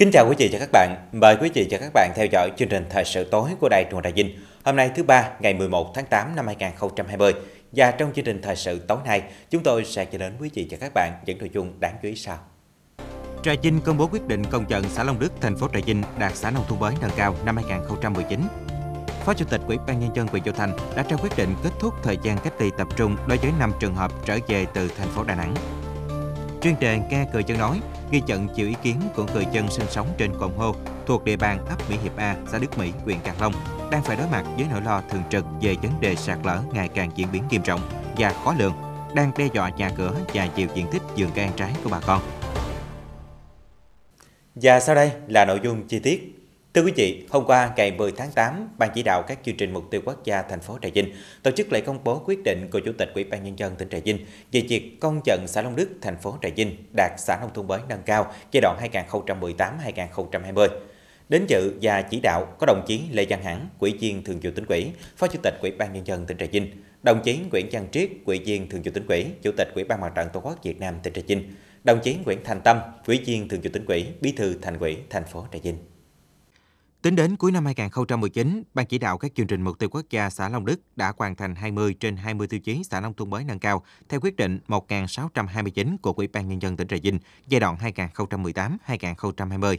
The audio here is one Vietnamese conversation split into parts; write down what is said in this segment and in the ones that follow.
Kính chào quý vị và các bạn. Mời quý vị và các bạn theo dõi chương trình Thời sự tối của Đài Truyền Trà Vinh. Hôm nay thứ ba, ngày 11 tháng 8 năm 2020. Và trong chương trình Thời sự tối nay, chúng tôi sẽ cho đến quý vị và các bạn những nội dung đáng chú ý sau. Trà Vinh công bố quyết định công nhận xã Long Đức, thành phố Trà Vinh đạt xã nông thôn mới nâng cao năm 2019. Phó Chủ tịch Ủy ban Nhân dân huyện Châu Thành đã trao quyết định kết thúc thời gian cách ly tập trung đối với 5 trường hợp trở về từ thành phố Đà Nẵng chuyên đề Ke Cờ Chân nói, ghi nhận chịu ý kiến của người dân sinh sống trên cồn Hô thuộc địa bàn ấp Mỹ Hiệp A, xã Đức Mỹ, huyện Càng Long đang phải đối mặt với nỗi lo thường trực về vấn đề sạt lở ngày càng diễn biến nghiêm trọng và khó lường, đang đe dọa nhà cửa và nhiều diện tích vườn cây ăn trái của bà con. Và sau đây là nội dung chi tiết Thưa quý vị, hôm qua ngày 10 tháng 8, Ban chỉ đạo các chương trình mục tiêu quốc gia thành phố Trà Vinh tổ chức lễ công bố quyết định của Chủ tịch Ủy ban nhân dân tỉnh Trà Vinh về việc công nhận xã Long Đức, thành phố Trà Vinh đạt xã nông thôn mới nâng cao giai đoạn 2018-2020. Đến dự và chỉ đạo có đồng chí Lê Văn Hẳn, quỹ viên Thường vụ tỉnh ủy, Phó Chủ tịch Ủy ban nhân dân tỉnh Trà Vinh, đồng chí Nguyễn Văn Triết, quỹ viên Thường vụ tỉnh ủy, Chủ tịch Ủy ban Mặt trận Tổ quốc Việt Nam tỉnh Trà Vinh, đồng chí Nguyễn Thành Tâm, quỹ viên Thường vụ tỉnh ủy, Bí thư Thành ủy thành phố Trà Vinh. Tính đến cuối năm 2019, Ban chỉ đạo các chương trình mục tiêu quốc gia xã Long Đức đã hoàn thành 20 trên 20 tiêu chí xã nông thôn mới nâng cao theo quyết định 1629 của Ủy ban Nhân dân tỉnh Trà Vinh giai đoạn 2018-2020.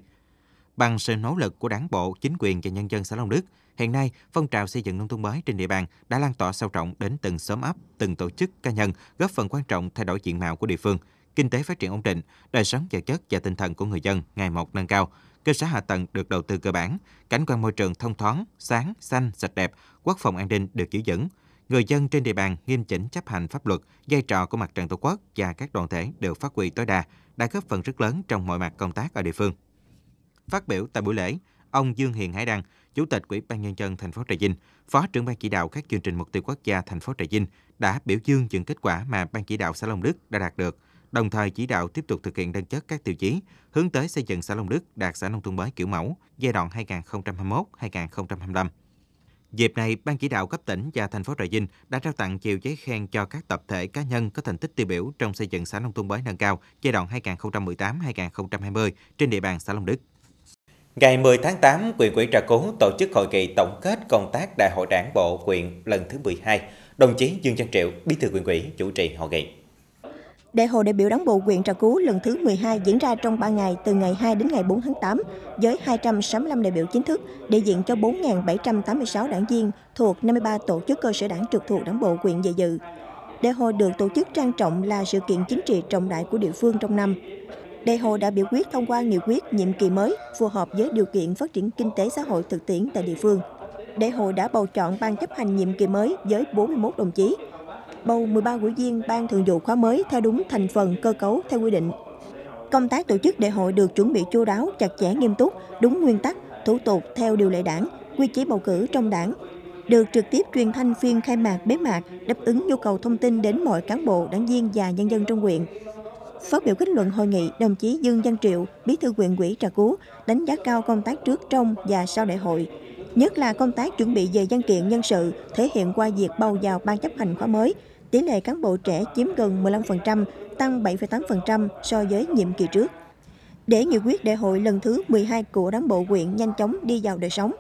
Bằng sự nỗ lực của đảng bộ, chính quyền và nhân dân xã Long Đức, hiện nay phong trào xây dựng nông thôn mới trên địa bàn đã lan tỏa sâu rộng đến từng xóm ấp, từng tổ chức cá nhân, góp phần quan trọng thay đổi diện mạo của địa phương, kinh tế phát triển ổn định, đời sống vật chất và tinh thần của người dân ngày một nâng cao – cơ sở hạ tầng được đầu tư cơ bản, cảnh quan môi trường thông thoáng, sáng, xanh, sạch đẹp, quốc phòng an ninh được giữ vững. Người dân trên địa bàn nghiêm chỉnh chấp hành pháp luật, vai trò của mặt trận Tổ quốc và các đoàn thể đều phát huy tối đa, đã góp phần rất lớn trong mọi mặt công tác ở địa phương. Phát biểu tại buổi lễ, ông Dương Hiền Hải Đăng, Chủ tịch Ủy ban nhân dân thành phố Trà Vinh, Phó trưởng ban chỉ đạo các chương trình mục tiêu quốc gia thành phố Trà Vinh đã biểu dương những kết quả mà ban chỉ đạo xã Long Đức đã đạt được – đồng thời chỉ đạo tiếp tục thực hiện đơn chất các tiêu chí hướng tới xây dựng xã Long Đức đạt xã nông thôn mới kiểu mẫu giai đoạn 2021-2025. Dịp này, Ban chỉ đạo cấp tỉnh và thành phố Trà Vinh đã trao tặng chiều giấy khen cho các tập thể cá nhân có thành tích tiêu biểu trong xây dựng xã nông thôn mới nâng cao giai đoạn 2018-2020 trên địa bàn xã Long Đức. Ngày 10 tháng 8, quyền ủy Trà Cú tổ chức hội nghị tổng kết công tác Đại hội Đảng bộ quyền lần thứ 12. Đồng chí Dương Văn Triệu, Bí thư quyền ủy chủ trì hội nghị. Đại hội đại biểu đảng bộ huyện Trà Cú lần thứ 12 diễn ra trong 3 ngày từ ngày 2 đến ngày 4 tháng 8 với 265 đại biểu chính thức đại diện cho 4.786 đảng viên thuộc 53 tổ chức cơ sở đảng trực thuộc đảng bộ huyện về dự. Đại hội được tổ chức trang trọng là sự kiện chính trị trọng đại của địa phương trong năm. Đại hội đã biểu quyết thông qua nghị quyết nhiệm kỳ mới phù hợp với điều kiện phát triển kinh tế xã hội thực tiễn tại địa phương. Đại hội đã bầu chọn ban chấp hành nhiệm kỳ mới với 41 đồng chí, bầu 13 ủy viên Ban Thường vụ khóa mới theo đúng thành phần cơ cấu theo quy định. Công tác tổ chức đại hội được chuẩn bị chu đáo, chặt chẽ nghiêm túc, đúng nguyên tắc, thủ tục theo điều lệ đảng, quy chế bầu cử trong đảng, được trực tiếp truyền thanh phiên khai mạc bế mạc đáp ứng nhu cầu thông tin đến mọi cán bộ, đảng viên và nhân dân trong huyện. Phát biểu kết luận hội nghị, đồng chí Dương Văn Triệu, Bí thư huyện ủy Trà Cú đánh giá cao công tác trước, trong và sau đại hội, nhất là công tác chuẩn bị về văn kiện nhân sự thể hiện qua việc bầu vào ban chấp hành khóa mới, tỷ lệ cán bộ trẻ chiếm gần 15%, tăng 7,8% so với nhiệm kỳ trước. Để nghị quyết đại hội lần thứ 12 của Đảng bộ huyện nhanh chóng đi vào đời sống,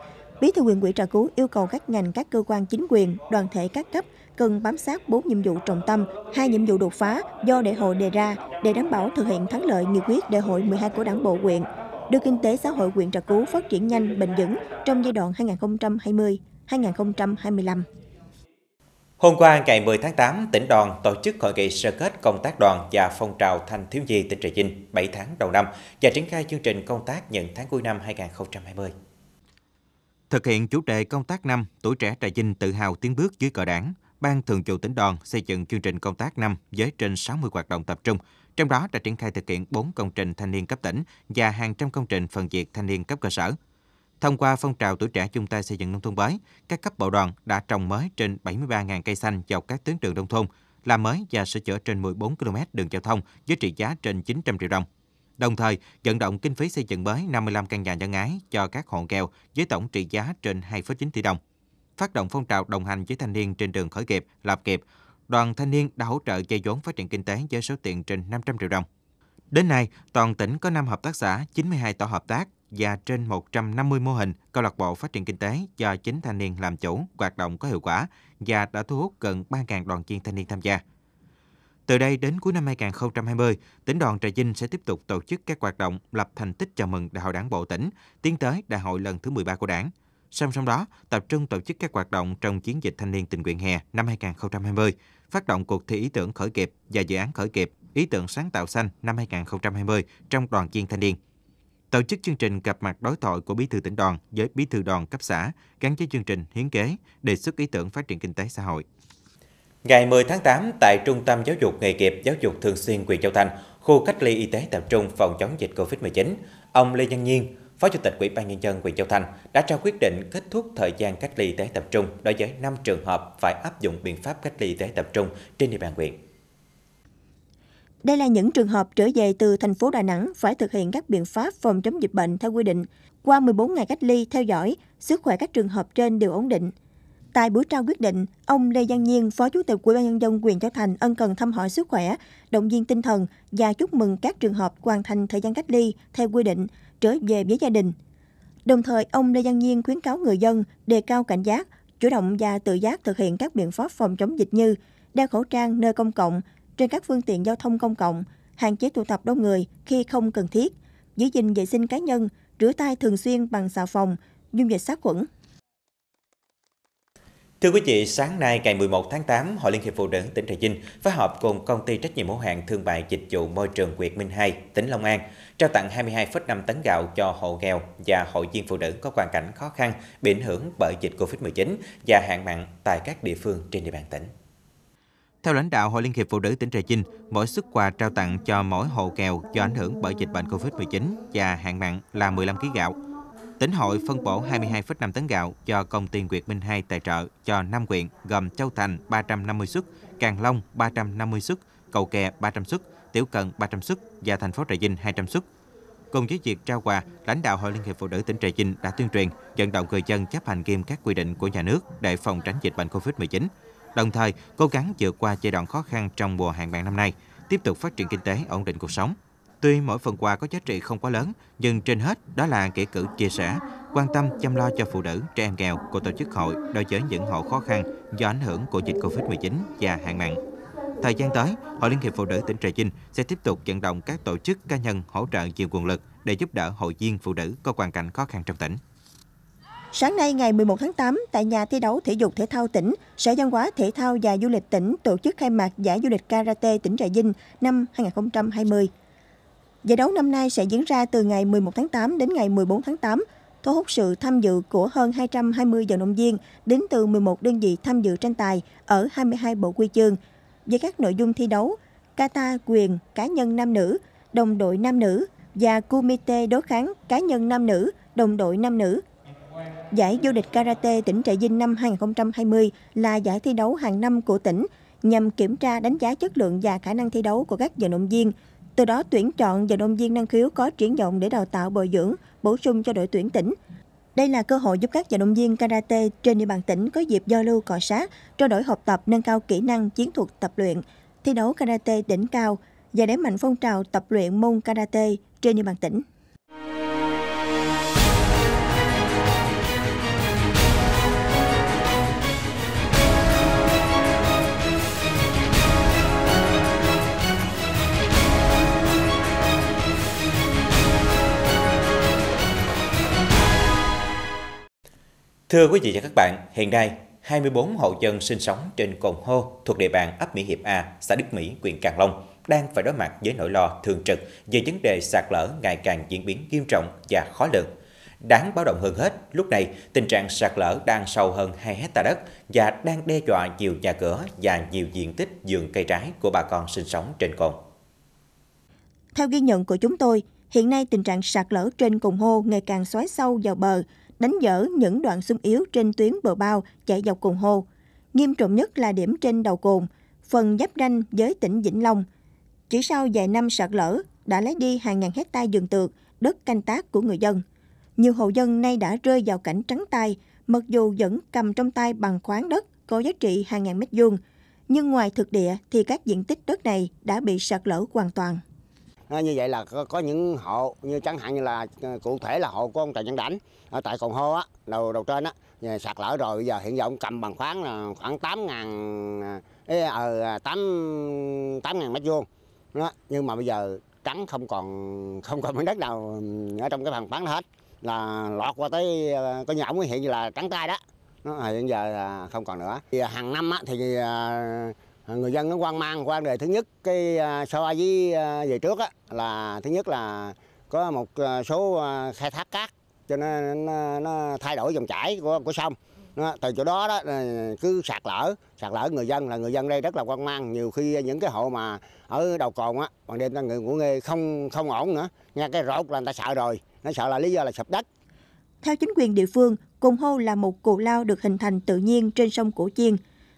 Bí thư huyện ủy Trà Cú yêu cầu các ngành, các cơ quan chính quyền, đoàn thể các cấp cần bám sát 4 nhiệm vụ trọng tâm, 2 nhiệm vụ đột phá do đại hội đề ra để đảm bảo thực hiện thắng lợi nghị quyết đại hội 12 của Đảng bộ huyện, đưa kinh tế xã hội huyện Trà Cú phát triển nhanh, bền vững trong giai đoạn 2020-2025. Hôm qua, ngày 10 tháng 8, tỉnh đoàn tổ chức hội nghị sơ kết công tác đoàn và phong trào thanh thiếu nhi tỉnh Trà Vinh 7 tháng đầu năm và triển khai chương trình công tác những tháng cuối năm 2020. Thực hiện chủ đề công tác năm, tuổi trẻ Trà Vinh tự hào tiến bước dưới cờ đảng, Ban Thường vụ tỉnh đoàn xây dựng chương trình công tác năm với trên 60 hoạt động tập trung, trong đó đã triển khai thực hiện 4 công trình thanh niên cấp tỉnh và hàng trăm công trình phần việc thanh niên cấp cơ sở. Thông qua phong trào tuổi trẻ chung tay xây dựng nông thôn mới, các cấp bộ đoàn đã trồng mới trên 73.000 cây xanh dọc các tuyến đường nông thôn, làm mới và sửa chữa trên 14 km đường giao thông với trị giá trên 900 triệu đồng. Đồng thời, vận động kinh phí xây dựng mới 55 căn nhà nhân ái cho các hộ nghèo với tổng trị giá trên 2,9 tỷ đồng. Phát động phong trào đồng hành với thanh niên trên đường khởi nghiệp, lập nghiệp, đoàn thanh niên đã hỗ trợ dây vốn phát triển kinh tế với số tiền trên 500 triệu đồng. Đến nay, toàn tỉnh có 5 hợp tác xã, 92 tổ hợp tác, và trên 150 mô hình câu lạc bộ phát triển kinh tế do chính thanh niên làm chủ hoạt động có hiệu quả và đã thu hút gần 3.000 đoàn viên thanh niên tham gia. Từ đây đến cuối năm 2020, tỉnh đoàn Trà Vinh sẽ tiếp tục tổ chức các hoạt động lập thành tích chào mừng Đại hội Đảng bộ tỉnh, tiến tới Đại hội lần thứ 13 của Đảng. Song song đó, tập trung tổ chức các hoạt động trong chiến dịch thanh niên tình nguyện hè năm 2020, phát động cuộc thi ý tưởng khởi nghiệp và dự án khởi nghiệp ý tưởng sáng tạo xanh năm 2020 trong đoàn viên thanh niên tổ chức chương trình gặp mặt đối thoại của bí thư tỉnh đoàn với bí thư đoàn cấp xã gắn với chương trình hiến kế, đề xuất ý tưởng phát triển kinh tế xã hội. Ngày 10 tháng 8 tại Trung tâm Giáo dục nghề nghiệp Giáo dục thường xuyên huyện Châu Thành, khu cách ly y tế tập trung phòng chống dịch Covid-19, ông Lê Văn Nhiên, Phó Chủ tịch Ủy ban nhân dân huyện Châu Thành đã trao quyết định kết thúc thời gian cách ly y tế tập trung đối với 5 trường hợp phải áp dụng biện pháp cách ly y tế tập trung trên địa bàn huyện. Đây là những trường hợp trở về từ thành phố Đà Nẵng phải thực hiện các biện pháp phòng chống dịch bệnh theo quy định. Qua 14 ngày cách ly theo dõi, sức khỏe các trường hợp trên đều ổn định. Tại buổi trao quyết định, ông Lê Giang Nhiên, Phó Chủ tịch Ủy ban nhân dân quyền Châu Thành ân cần thăm hỏi sức khỏe, động viên tinh thần và chúc mừng các trường hợp hoàn thành thời gian cách ly theo quy định, trở về với gia đình. Đồng thời, ông Lê Giang Nhiên khuyến cáo người dân đề cao cảnh giác, chủ động và tự giác thực hiện các biện pháp phòng chống dịch như đeo khẩu trang nơi công cộng, trên các phương tiện giao thông công cộng, hạn chế tụ tập đông người khi không cần thiết, giữ gìn vệ sinh cá nhân, rửa tay thường xuyên bằng xà phòng, dung dịch sát khuẩn. Thưa quý vị, sáng nay ngày 11 tháng 8, Hội Liên hiệp Phụ nữ tỉnh Trà Vinh phối hợp cùng công ty trách nhiệm hữu hạn thương mại dịch vụ môi trường Quyệt Minh 2, tỉnh Long An trao tặng 22,5 tấn gạo cho hộ nghèo và hội viên phụ nữ có hoàn cảnh khó khăn bị ảnh hưởng bởi dịch Covid-19 và hạn mặn tại các địa phương trên địa bàn tỉnh. Theo lãnh đạo Hội Liên hiệp Phụ nữ tỉnh Trà Vinh, mỗi xuất quà trao tặng cho mỗi hộ nghèo do ảnh hưởng bởi dịch bệnh COVID-19 và hạn mặn là 15 kg gạo. Tỉnh hội phân bổ 22,5 tấn gạo cho công ty Nguyệt Minh 2 tài trợ cho 5 huyện gồm Châu Thành 350 suất, Càng Long 350 suất, Cầu Kè 300 suất, Tiểu Cần 300 suất và thành phố Trà Vinh 200 suất. Cùng với việc trao quà, lãnh đạo Hội Liên hiệp Phụ nữ tỉnh Trà Vinh đã tuyên truyền vận động người dân chấp hành nghiêm các quy định của nhà nước để phòng tránh dịch bệnh COVID-19, đồng thời cố gắng vượt qua giai đoạn khó khăn trong mùa hạn mặn năm nay, tiếp tục phát triển kinh tế, ổn định cuộc sống. Tuy mỗi phần quà có giá trị không quá lớn, nhưng trên hết đó là kỹ cử chia sẻ, quan tâm chăm lo cho phụ nữ, trẻ em nghèo của tổ chức hội đối với những hộ khó khăn do ảnh hưởng của dịch Covid-19 và hạn mặn. Thời gian tới, Hội Liên hiệp Phụ nữ tỉnh Trà Vinh sẽ tiếp tục vận động các tổ chức cá nhân hỗ trợ nhiều nguồn lực để giúp đỡ hội viên phụ nữ có hoàn cảnh khó khăn trong tỉnh. Sáng nay ngày 11 tháng 8, tại nhà thi đấu thể dục thể thao tỉnh, Sở Văn hóa Thể thao và Du lịch tỉnh tổ chức khai mạc giải du lịch Karate tỉnh Trà Vinh năm 2020. Giải đấu năm nay sẽ diễn ra từ ngày 11 tháng 8 đến ngày 14 tháng 8, thu hút sự tham dự của hơn 220 vận động viên đến từ 11 đơn vị tham dự tranh tài ở 22 bộ quy chương với các nội dung thi đấu kata quyền cá nhân nam nữ, đồng đội nam nữ và kumite đối kháng cá nhân nam nữ, đồng đội nam nữ Giải vô địch karate tỉnh Trà Vinh năm 2020 là giải thi đấu hàng năm của tỉnh nhằm kiểm tra đánh giá chất lượng và khả năng thi đấu của các vận động viên, từ đó tuyển chọn vận động viên năng khiếu có triển vọng để đào tạo bồi dưỡng, bổ sung cho đội tuyển tỉnh. Đây là cơ hội giúp các vận động viên karate trên địa bàn tỉnh có dịp giao lưu cọ sát, trao đổi học tập nâng cao kỹ năng chiến thuật tập luyện, thi đấu karate đỉnh cao và đẩy mạnh phong trào tập luyện môn karate trên địa bàn tỉnh. Thưa quý vị và các bạn, hiện nay 24 hộ dân sinh sống trên Cồn Hô thuộc địa bàn ấp Mỹ Hiệp A, xã Đức Mỹ, huyện Càng Long đang phải đối mặt với nỗi lo thường trực về vấn đề sạt lở ngày càng diễn biến nghiêm trọng và khó lường. Đáng báo động hơn hết, lúc này tình trạng sạt lở đang sâu hơn 2 hecta đất và đang đe dọa nhiều nhà cửa và nhiều diện tích vườn cây trái của bà con sinh sống trên cồn. Theo ghi nhận của chúng tôi, hiện nay tình trạng sạt lở trên cồn hô ngày càng xoáy sâu vào bờ, đánh dở những đoạn xung yếu trên tuyến bờ bao chạy dọc cùng hồ. Nghiêm trọng nhất là điểm trên đầu cồn, phần giáp ranh với tỉnh Vĩnh Long. Chỉ sau vài năm sạt lở đã lấy đi hàng ngàn hecta rừng tược, đất canh tác của người dân. Nhiều hộ dân nay đã rơi vào cảnh trắng tay, mặc dù vẫn cầm trong tay bằng khoáng đất có giá trị hàng ngàn mét vuông, nhưng ngoài thực địa thì các diện tích đất này đã bị sạt lở hoàn toàn à, như vậy là có, có những hộ như chẳng hạn như là ờ, cụ thể là hộ của ông Trần Văn Đảnh ở tại Cồn Hô á đầu đầu trên á sạt lở rồi bây giờ hiện giờ ông cầm bằng khoáng là khoảng 8 ngàn ờ, ờ tám tám ngàn mét vuông đó nhưng mà bây giờ trắng không còn không còn miếng đất nào ở trong cái bằng khoáng hết là lọt qua tới ờ, có nhà ông hiện như là trắng tay đó nó hiện giờ không còn nữa thì hàng năm á, thì người dân nó quan mang quan đề thứ nhất cái à, so với à, về trước á, là thứ nhất là có một à, số khai thác cát cho nên nó, nó thay đổi dòng chảy của của sông nó, từ chỗ đó đó cứ sạt lở sạt lở người dân là người dân đây rất là quan mang nhiều khi những cái hộ mà ở đầu cồn á ban đêm người của nghe không không ổn nữa nghe cái rột là người ta sợ rồi nó sợ là lý do là sập đất theo chính quyền địa phương cùng hô là một cù lao được hình thành tự nhiên trên sông cổ chiên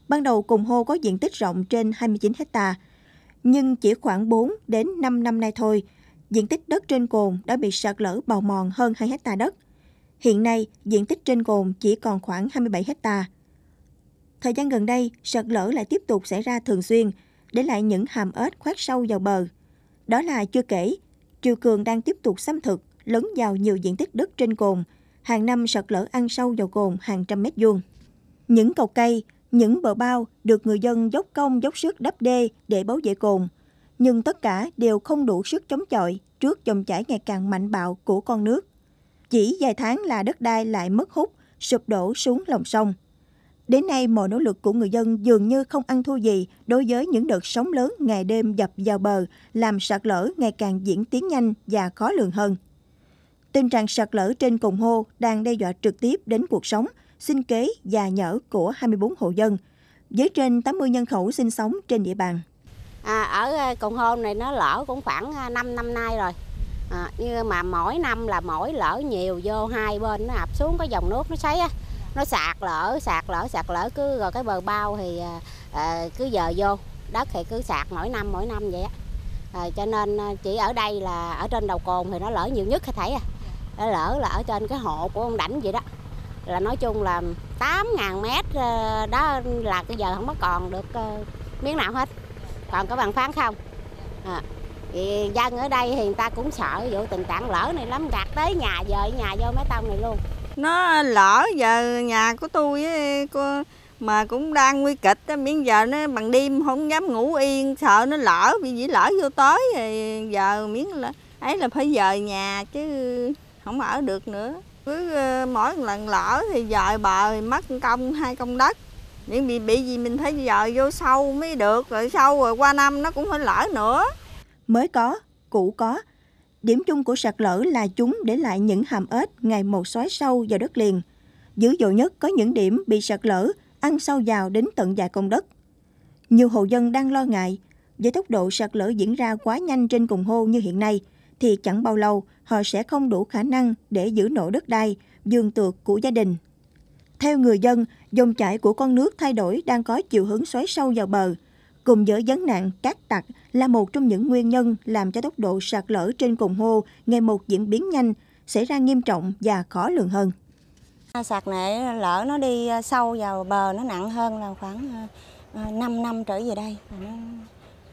Ban đầu cùng hô có diện tích rộng trên 29 hecta, nhưng chỉ khoảng 4 đến 5 năm nay thôi, diện tích đất trên cồn đã bị sạt lở bào mòn hơn 2 hecta đất. Hiện nay, diện tích trên cồn chỉ còn khoảng 27 hecta. Thời gian gần đây, sạt lở lại tiếp tục xảy ra thường xuyên, để lại những hàm ếch khoét sâu vào bờ. Đó là chưa kể, triều cường đang tiếp tục xâm thực, lấn vào nhiều diện tích đất trên cồn, hàng năm sạt lở ăn sâu vào cồn hàng trăm mét vuông. Những cầu cây, những bờ bao được người dân dốc công dốc sức đắp đê để bảo vệ cồn, nhưng tất cả đều không đủ sức chống chọi trước dòng chảy ngày càng mạnh bạo của con nước. Chỉ vài tháng là đất đai lại mất hút, sụp đổ xuống lòng sông. Đến nay, mọi nỗ lực của người dân dường như không ăn thua gì đối với những đợt sóng lớn ngày đêm dập vào bờ, làm sạt lở ngày càng diễn tiến nhanh và khó lường hơn. Tình trạng sạt lở trên cùng hô đang đe dọa trực tiếp đến cuộc sống, sinh kế, và nhở của 24 hộ dân với trên 80 nhân khẩu sinh sống trên địa bàn. À, ở ờ, Cộng Hôn này nó lỡ cũng khoảng 5 ờ, năm nay rồi. À, nhưng mà mỗi năm là mỗi lỡ nhiều vô hai bên nó ập xuống cái dòng nước nó sấy á nó sạt lở sạt lở sạt lở cứ rồi cái bờ bao thì à, cứ giờ vô đất thì cứ sạt mỗi năm mỗi năm vậy á à, cho nên chỉ ở đây là ở trên đầu cồn thì nó lỡ nhiều nhất có thấy à nó lỡ là ở trên cái hộ của ông đảnh vậy đó là nói chung là 8.000 mét ờ, đó là bây giờ không có còn được ờ, miếng nào hết còn có bằng phán không à. Thì dân ở đây thì người ta cũng sợ vụ tình trạng lỡ này lắm gạt tới nhà giờ nhà vô mái tông này luôn nó lỡ giờ nhà của tôi với cô mà cũng đang nguy kịch đó, miếng giờ nó bằng đêm không dám ngủ yên sợ nó lỡ bị dĩ lỡ vô tới rồi giờ miếng là ấy là phải dời nhà chứ không ở được nữa cứ ờ, mỗi lần lỡ thì dời bờ thì mất công hai công đất. Những bị bị gì mình thấy dời vô sâu mới được, rồi sâu rồi qua năm nó cũng phải lỡ nữa. Mới có, cũ có. Điểm chung của sạt lở là chúng để lại những hàm ếch ngày một xói sâu vào đất liền. Dữ dội nhất có những điểm bị sạt lở, ăn sâu vào đến tận dài công đất. Nhiều hộ dân đang lo ngại, với tốc độ sạt lở diễn ra quá nhanh trên cùng hô như hiện nay, thì chẳng bao lâu họ sẽ không đủ khả năng để giữ nổ đất đai, giường tược của gia đình. Theo người dân, dòng chảy của con nước thay đổi đang có chiều hướng xoáy sâu vào bờ. Cùng với vấn nạn cát tặc là một trong những nguyên nhân làm cho tốc độ sạt lở trên cùng hô ngày một diễn biến nhanh, xảy ra nghiêm trọng và khó lường hơn. Sạt này lỡ nó đi sâu vào bờ nó nặng hơn là khoảng 5 ờ, năm trở về đây. Nó,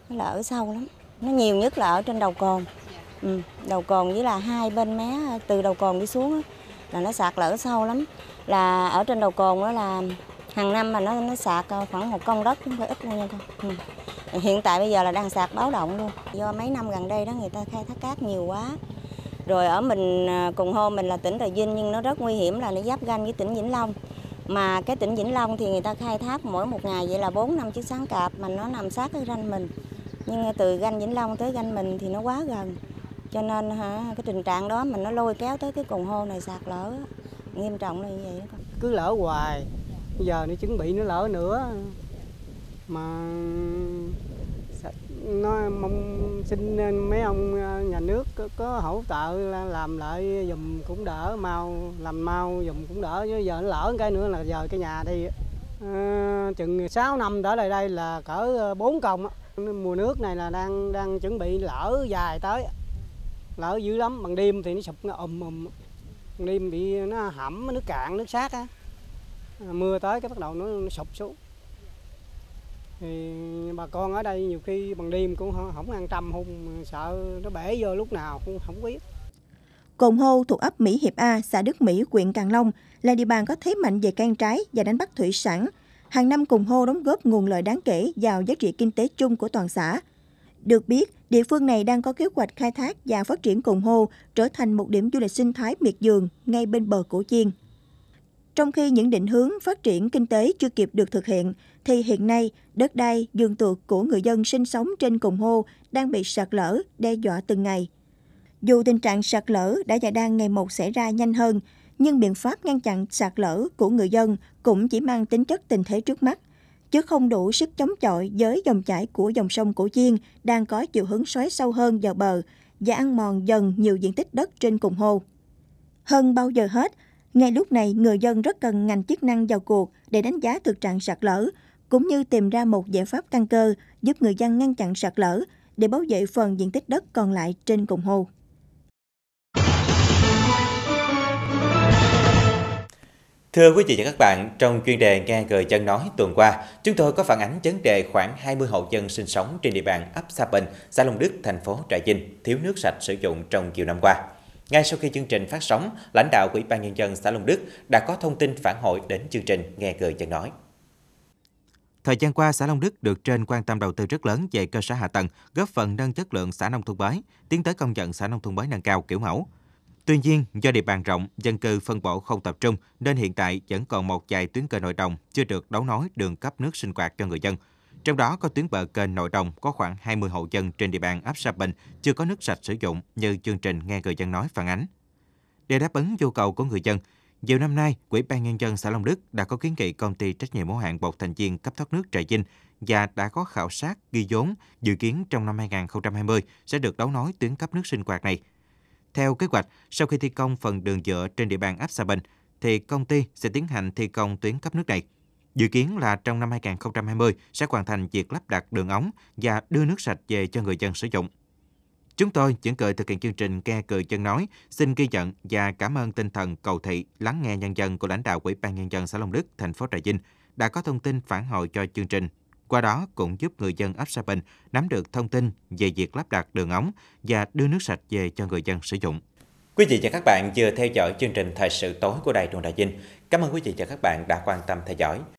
nó lỡ sâu lắm. Nó nhiều nhất là ở trên đầu cồn. Ừ, đầu cồn với là hai bên mé từ đầu cồn đi xuống là nó sạt lở sâu lắm là ở trên đầu cồn đó là hàng năm mà nó nó sạt ờ, khoảng một công đất cũng phải ít luôn nha con ừ. hiện tại bây giờ là đang sạt báo động luôn do mấy năm gần đây đó người ta khai thác cát nhiều quá rồi ở mình ờ, cùng hôn mình là tỉnh Trà Vinh nhưng nó rất nguy hiểm là nó giáp ranh với tỉnh Vĩnh Long mà cái tỉnh Vĩnh Long thì người ta khai thác mỗi một ngày vậy là bốn năm chiếc sáng cạp mà nó nằm sát cái ranh mình nhưng ờ, từ ranh Vĩnh Long tới ranh mình thì nó quá gần cho nên hả cái tình trạng đó mình nó lôi kéo tới cái cồn hô này sạt lở nghiêm trọng là như vậy đó con cứ lỡ hoài bây giờ nó chuẩn bị nó lỡ nữa mà nó mong xin mấy ông ờ, nhà nước có, có hỗ trợ làm lại dùm cũng đỡ mau làm mau dùm cũng đỡ chứ giờ nó lỡ cái nữa là giờ cái nhà đi à, ờ, chừng 6 năm trở lại đây là cỡ 4 ờ, công mùa nước này là đang đang chuẩn bị lỡ dài tới lỡ dữ lắm bằng đêm thì nó sụp nó ầm ầm bằng đêm bị nó hãm nước cạn nước sát á mưa tới cái bắt đầu nó, nó sụp xuống thì bà con ở đây nhiều khi bằng đêm cũng không, an tâm không sợ nó bể vô lúc nào cũng không biết Cồn Hô thuộc ấp Mỹ Hiệp A, xã Đức Mỹ, huyện Càng Long là địa bàn có thế mạnh về can trái và đánh bắt thủy sản. Hàng năm Cồn Hô đóng góp nguồn lợi đáng kể vào giá trị kinh tế chung của toàn xã. Được biết, địa phương này đang có kế hoạch khai thác và phát triển cùng hồ trở thành một điểm du lịch sinh thái miệt vườn ngay bên bờ cổ chiên. Trong khi những định hướng phát triển kinh tế chưa kịp được thực hiện, thì hiện nay đất đai, vườn tược của người dân sinh sống trên cùng hồ đang bị sạt lở, đe dọa từng ngày. Dù tình trạng sạt lở đã và đang ngày một xảy ra nhanh hơn, nhưng biện pháp ngăn chặn sạt lở của người dân cũng chỉ mang tính chất tình thế trước mắt, chứ không đủ sức chống chọi với dòng chảy của dòng sông Cổ Chiên đang có chiều hướng xoáy sâu hơn vào bờ và ăn mòn dần nhiều diện tích đất trên cùng hồ. Hơn bao giờ hết, ngay lúc này người dân rất cần ngành chức năng vào cuộc để đánh giá thực trạng sạt lở, cũng như tìm ra một giải pháp căn cơ giúp người dân ngăn chặn sạt lở để bảo vệ phần diện tích đất còn lại trên cùng hồ. Thưa quý vị và các bạn, trong chuyên đề nghe người dân nói tuần qua, chúng tôi có phản ánh vấn đề khoảng 20 hộ dân sinh sống trên địa bàn ấp Sa Bình, xã Long Đức, thành phố Trà Vinh thiếu nước sạch sử dụng trong nhiều năm qua. Ngay sau khi chương trình phát sóng, lãnh đạo Ủy ban nhân dân xã Long Đức đã có thông tin phản hồi đến chương trình nghe người dân nói. Thời gian qua, xã Long Đức được trên quan tâm đầu tư rất lớn về cơ sở hạ tầng, góp phần nâng chất lượng xã nông thôn mới, tiến tới công nhận xã nông thôn mới nâng cao kiểu mẫu. Tuy nhiên, do địa bàn rộng, dân cư phân bổ không tập trung nên hiện tại vẫn còn một vài tuyến kênh nội đồng chưa được đấu nối đường cấp nước sinh hoạt cho người dân. Trong đó có tuyến bờ kênh nội đồng có khoảng 20 hộ dân trên địa bàn ấp Sa Bình chưa có nước sạch sử dụng như chương trình nghe người dân nói phản ánh. Để đáp ứng nhu cầu của người dân, nhiều năm nay, quỹ ban Nhân dân xã Long Đức đã có kiến nghị công ty trách nhiệm hữu hạn một thành viên cấp thoát nước Trà Vinh và đã có khảo sát ghi vốn dự kiến trong năm 2020 sẽ được đấu nối tuyến cấp nước sinh hoạt này – theo kế hoạch, sau khi thi công phần đường dựa trên địa bàn áp Xà Bình, thì công ty sẽ tiến hành thi công tuyến cấp nước này. Dự kiến là trong năm 2020 sẽ hoàn thành việc lắp đặt đường ống và đưa nước sạch về cho người dân sử dụng. Chúng tôi chuyển cười thực hiện chương trình Nghe Cười Chân Nói, xin ghi nhận và cảm ơn tinh thần cầu thị, lắng nghe nhân dân của lãnh đạo quỹ ban Nhân dân xã Long Đức, thành phố Trà Vinh đã có thông tin phản hồi cho chương trình qua đó cũng giúp người dân ấp Sa Bình nắm được thông tin về việc lắp đặt đường ống và đưa nước sạch về cho người dân sử dụng. Quý vị và các bạn vừa theo dõi chương trình Thời sự tối của Đài Truyền Đại Vinh. Cảm ơn quý vị và các bạn đã quan tâm theo dõi.